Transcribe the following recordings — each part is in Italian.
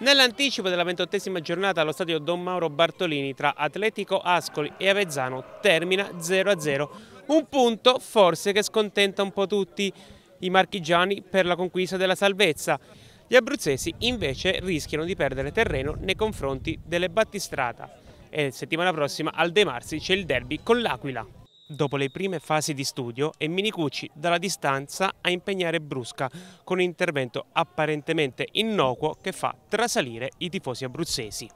Nell'anticipo della ventottesima giornata allo stadio Don Mauro Bartolini tra Atletico Ascoli e Avezzano termina 0-0. Un punto forse che scontenta un po' tutti i marchigiani per la conquista della salvezza. Gli abruzzesi invece rischiano di perdere terreno nei confronti delle battistrata e settimana prossima al De Marsi c'è il derby con l'Aquila dopo le prime fasi di studio e Minicucci dalla distanza a impegnare Brusca con un intervento apparentemente innocuo che fa trasalire i tifosi abruzzesi.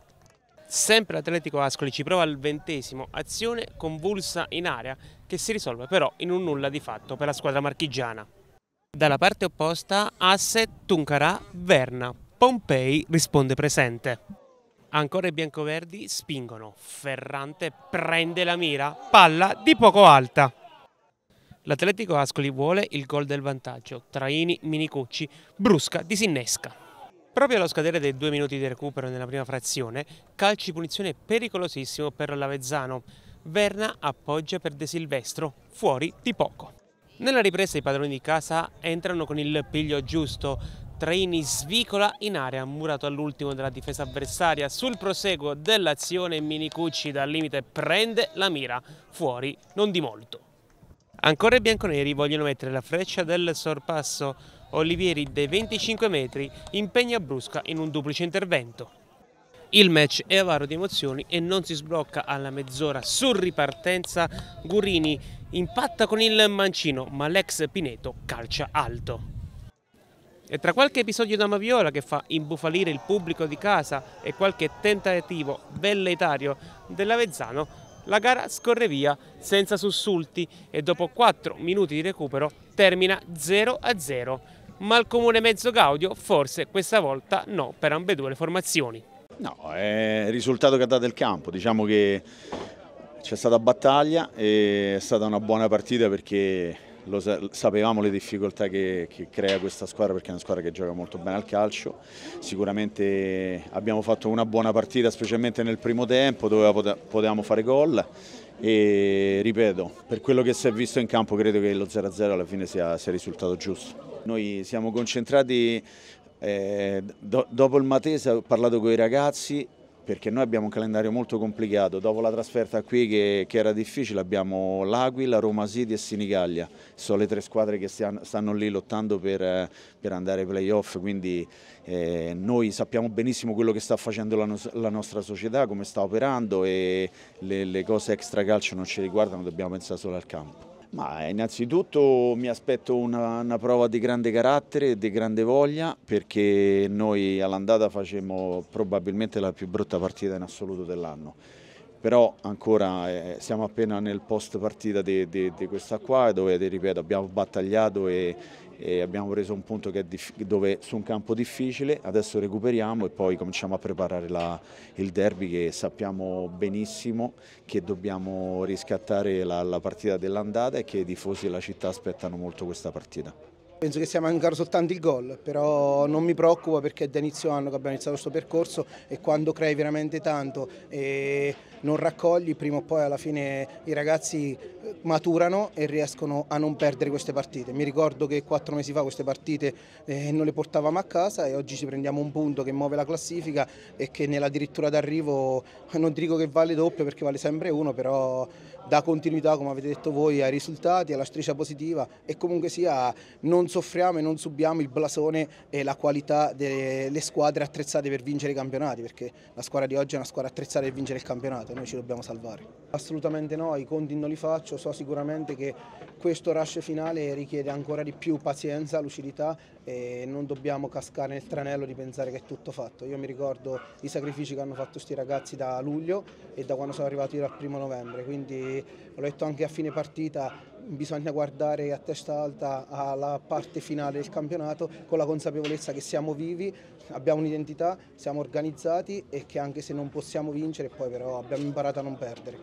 Sempre l'Atletico Ascoli ci prova al ventesimo, azione convulsa in area che si risolve però in un nulla di fatto per la squadra marchigiana. Dalla parte opposta Asset, Tuncarà, Verna. Pompei risponde presente. Ancora i biancoverdi spingono, Ferrante prende la mira, palla di poco alta. L'Atletico Ascoli vuole il gol del vantaggio, Traini, Minicucci, Brusca disinnesca. Proprio allo scadere dei due minuti di recupero nella prima frazione, calci punizione pericolosissimo per l'Avezzano. Verna appoggia per De Silvestro, fuori di poco. Nella ripresa i padroni di casa entrano con il piglio giusto, Traini svicola in area, murato all'ultimo della difesa avversaria. Sul proseguo dell'azione Minicucci dal limite prende la mira, fuori non di molto. Ancora i bianconeri vogliono mettere la freccia del sorpasso. Olivieri dei 25 metri impegna Brusca in un duplice intervento. Il match è avaro di emozioni e non si sblocca alla mezz'ora su ripartenza. Gurini impatta con il mancino, ma l'ex Pineto calcia alto. E tra qualche episodio da Maviola che fa imbufalire il pubblico di casa e qualche tentativo velleitario dell'Avezzano, la gara scorre via senza sussulti e dopo 4 minuti di recupero termina 0-0. Ma il comune mezzo Gaudio forse questa volta no per ambedue le formazioni. No, è il risultato che ha dato il campo, diciamo che c'è stata battaglia e è stata una buona partita perché lo, sapevamo le difficoltà che, che, crea questa squadra perché è una squadra che gioca molto bene al calcio, sicuramente abbiamo fatto una buona partita specialmente nel primo tempo dove potevamo fare gol e ripeto per quello che si è visto in campo credo che lo 0-0 alla fine sia, sia risultato giusto. Noi siamo concentrati eh, do, dopo il Matese ho parlato con i ragazzi perché noi abbiamo un calendario molto complicato. Dopo la trasferta qui che, che era difficile abbiamo l'Aquila, Roma City e Sinigaglia. Sono le tre squadre che stiano, stanno lì lottando per, per andare ai playoff, quindi eh, noi sappiamo benissimo quello che sta facendo la, no, la nostra società, come sta operando e le, le cose extra calcio non ci riguardano, dobbiamo pensare solo al campo. Ma eh, innanzitutto mi aspetto una, una, prova di grande carattere e di grande voglia perché noi all'andata facemmo probabilmente la più brutta partita in assoluto dell'anno però ancora eh, siamo appena nel post partita di, questa qua dove ripeto, abbiamo battagliato e, e, abbiamo preso un punto dove, su un campo difficile, adesso recuperiamo e poi cominciamo a preparare la, il derby che sappiamo benissimo che dobbiamo riscattare la, la partita dell'andata e che i tifosi della città aspettano molto questa partita. Penso che sia mancato soltanto il gol, però non mi preoccupa perché è da inizio anno che abbiamo iniziato questo percorso e quando crei veramente tanto e non raccogli, prima o poi alla fine i ragazzi eh, maturano e riescono a non perdere queste partite. Mi ricordo che quattro mesi fa queste partite eh, non le portavamo a casa e oggi ci prendiamo un punto che muove la classifica e che nella dirittura d'arrivo non dico che vale doppio perché vale sempre uno, però dà continuità, come avete detto voi, ai risultati, alla striscia positiva e comunque sia non soffriamo e non subiamo il blasone e la qualità delle squadre attrezzate per vincere i campionati, perché la squadra di oggi è una squadra attrezzata per vincere il campionato, e noi ci dobbiamo salvare. Assolutamente no, i conti non li faccio, so sicuramente che questo rush finale richiede ancora di più pazienza, lucidità e non dobbiamo cascare nel tranello di pensare che è tutto fatto. Io mi ricordo i sacrifici che hanno fatto questi ragazzi da luglio e da quando sono arrivati dal primo novembre, quindi l'ho detto anche a fine partita, bisogna guardare a testa alta alla parte finale del campionato con la consapevolezza che siamo vivi, abbiamo un'identità, siamo organizzati e che anche se non possiamo vincere poi però abbiamo imparato a non perdere.